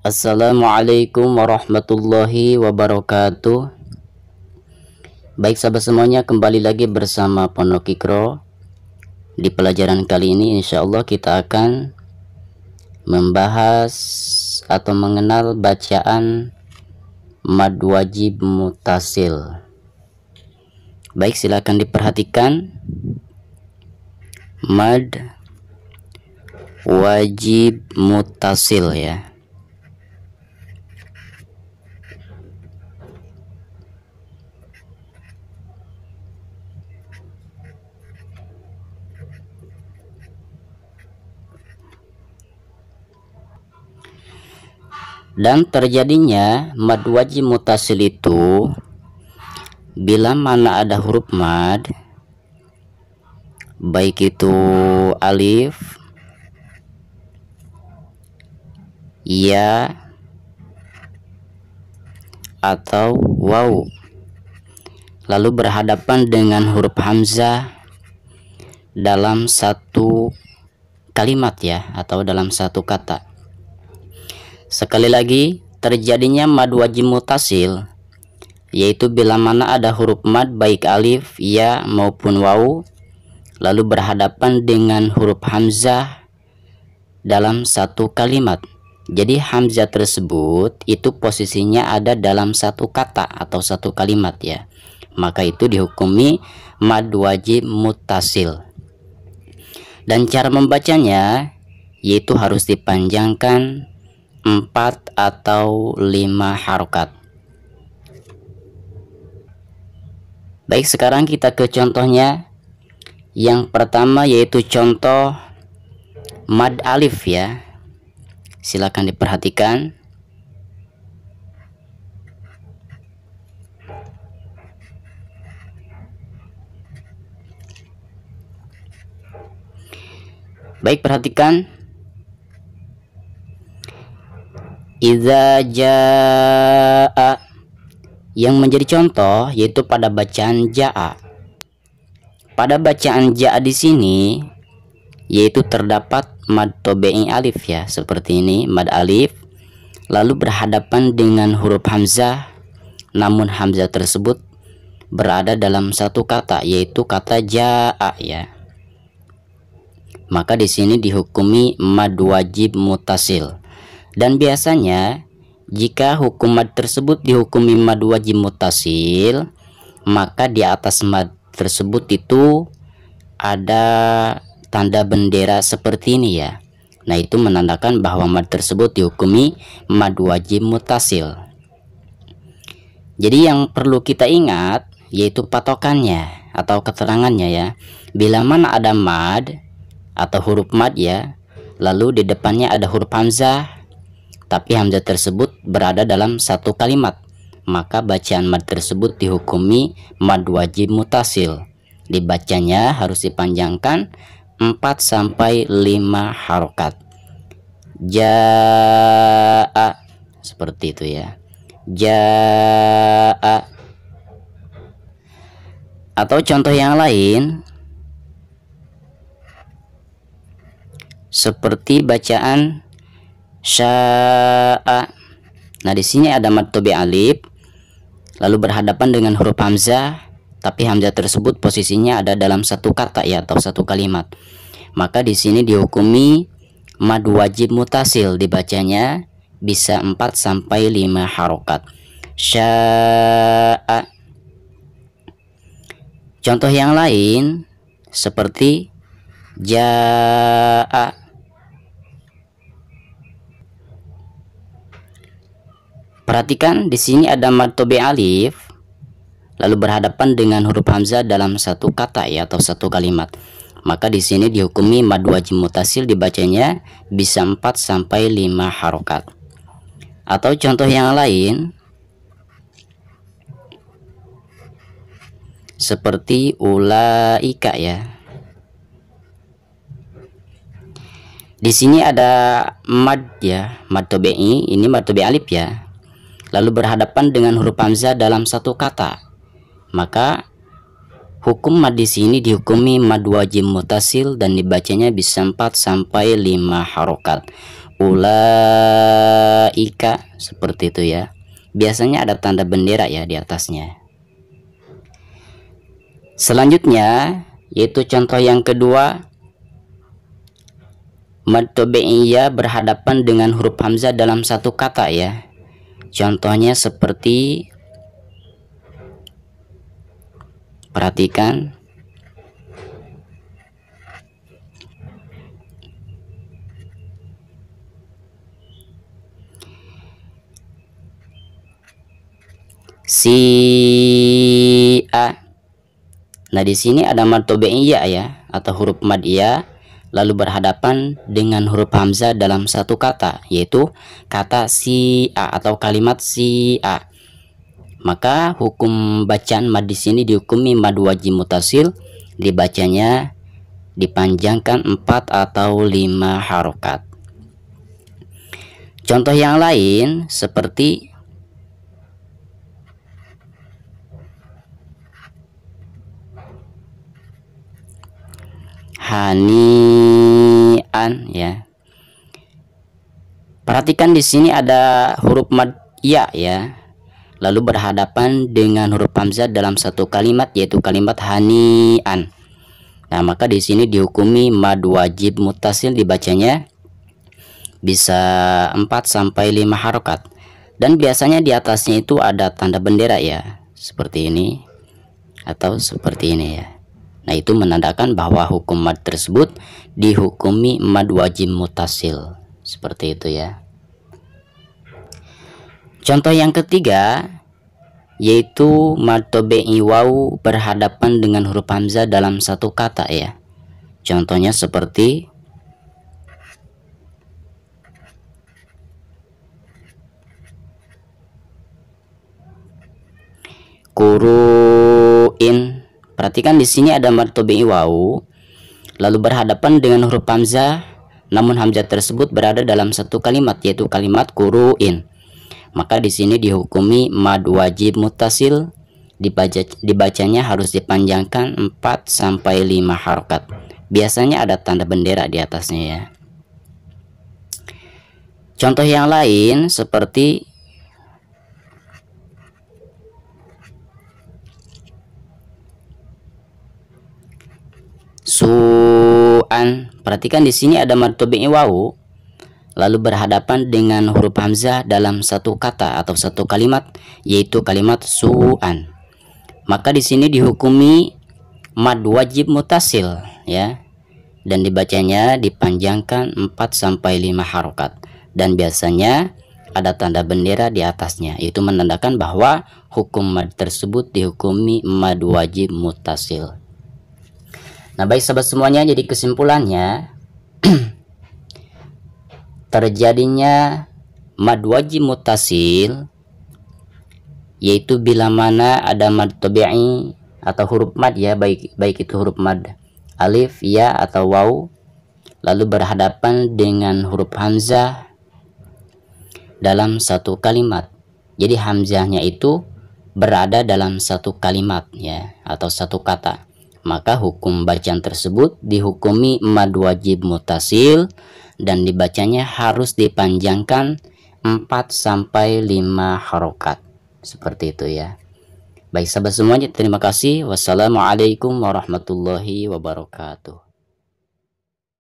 Assalamualaikum warahmatullahi wabarakatuh Baik sahabat semuanya kembali lagi bersama Ponokikro Kikro Di pelajaran kali ini insya Allah kita akan Membahas atau mengenal bacaan Mad wajib mutasil Baik silahkan diperhatikan Mad wajib mutasil ya dan terjadinya mad wajib mutasil itu bila mana ada huruf mad baik itu alif ya atau waw lalu berhadapan dengan huruf hamzah dalam satu kalimat ya atau dalam satu kata Sekali lagi, terjadinya mad wajib mutasil yaitu bila mana ada huruf mad baik alif, ya maupun wau, lalu berhadapan dengan huruf hamzah dalam satu kalimat. Jadi hamzah tersebut itu posisinya ada dalam satu kata atau satu kalimat ya. Maka itu dihukumi mad wajib mutasil. Dan cara membacanya yaitu harus dipanjangkan empat atau lima harokat Baik sekarang kita ke contohnya Yang pertama yaitu contoh Mad alif ya Silakan diperhatikan Baik perhatikan Iza jaa yang menjadi contoh yaitu pada bacaan jaa. Pada bacaan jaa di sini yaitu terdapat mad tobe'i alif ya seperti ini mad alif lalu berhadapan dengan huruf hamzah namun hamzah tersebut berada dalam satu kata yaitu kata jaa ya. Maka di sini dihukumi mad wajib mutasil. Dan biasanya jika hukum mad tersebut dihukumi mad wajib mutasil, maka di atas mad tersebut itu ada tanda bendera seperti ini ya. Nah, itu menandakan bahwa mad tersebut dihukumi mad wajib mutasil. Jadi yang perlu kita ingat yaitu patokannya atau keterangannya ya. Bila mana ada mad atau huruf mad ya, lalu di depannya ada huruf hamzah tapi hamzah tersebut berada dalam satu kalimat, maka bacaan mad tersebut dihukumi mad wajib mutasil. Dibacanya harus dipanjangkan 4 sampai 5 harokat. Ja'a seperti itu ya. Ja'a atau contoh yang lain seperti bacaan sya'a nah di sini ada mad tobi alif lalu berhadapan dengan huruf hamzah tapi hamzah tersebut posisinya ada dalam satu kata ya atau satu kalimat maka di sini dihukumi mad wajib mutasil dibacanya bisa 4 sampai 5 harokat sya'a contoh yang lain seperti ja'a Perhatikan di sini ada mad tobe alif lalu berhadapan dengan huruf hamzah dalam satu kata ya atau satu kalimat. Maka di sini dihukumi mad wajib mutasil dibacanya bisa 4 sampai 5 harokat. Atau contoh yang lain seperti ulaika ya. Di sini ada mad ya, mad tobi ini mad tobe alif ya lalu berhadapan dengan huruf hamzah dalam satu kata, maka hukum mad di sini dihukumi mad wajib mutasil dan dibacanya bisa 4 sampai 5 harokat. Ulaika seperti itu ya. Biasanya ada tanda bendera ya di atasnya. Selanjutnya yaitu contoh yang kedua Mad berhadapan dengan huruf hamzah dalam satu kata ya Contohnya seperti perhatikan si a. Nah, di sini ada mad ya ya atau huruf mad ya lalu berhadapan dengan huruf hamzah dalam satu kata yaitu kata si a atau kalimat si a maka hukum bacaan mad di sini dihukumi mad wajib mutasil dibacanya dipanjangkan 4 atau 5 harokat contoh yang lain seperti Hani Kan, ya. Perhatikan di sini ada huruf mad ya ya. Lalu berhadapan dengan huruf hamzah dalam satu kalimat yaitu kalimat hanian. Nah, maka di sini dihukumi mad wajib mutasil dibacanya bisa 4 sampai 5 harokat dan biasanya di atasnya itu ada tanda bendera ya seperti ini atau seperti ini ya Nah itu menandakan bahwa hukum mad tersebut dihukumi mad wajib mutasil seperti itu ya. Contoh yang ketiga yaitu mad tobe'i waw berhadapan dengan huruf hamzah dalam satu kata ya. Contohnya seperti kuru Perhatikan di sini ada martobi wau lalu berhadapan dengan huruf hamzah namun hamzah tersebut berada dalam satu kalimat yaitu kalimat kuruin. Maka di sini dihukumi mad wajib mutasil dibaca, dibacanya harus dipanjangkan 4 sampai 5 harokat. Biasanya ada tanda bendera di atasnya ya. Contoh yang lain seperti su'an perhatikan di sini ada mad lalu berhadapan dengan huruf hamzah dalam satu kata atau satu kalimat yaitu kalimat su'an maka di sini dihukumi mad wajib mutasil ya dan dibacanya dipanjangkan 4 sampai 5 harokat dan biasanya ada tanda bendera di atasnya itu menandakan bahwa hukum mad tersebut dihukumi mad wajib mutasil Nah baik sahabat semuanya jadi kesimpulannya terjadinya mad wajib mutasil yaitu bila mana ada mad tabi'i atau huruf mad ya baik baik itu huruf mad alif ya atau waw lalu berhadapan dengan huruf hamzah dalam satu kalimat. Jadi hamzahnya itu berada dalam satu kalimat ya atau satu kata maka hukum bacaan tersebut dihukumi mad wajib mutasil dan dibacanya harus dipanjangkan 4 sampai 5 harokat. Seperti itu ya. Baik sahabat semuanya, terima kasih. Wassalamualaikum warahmatullahi wabarakatuh.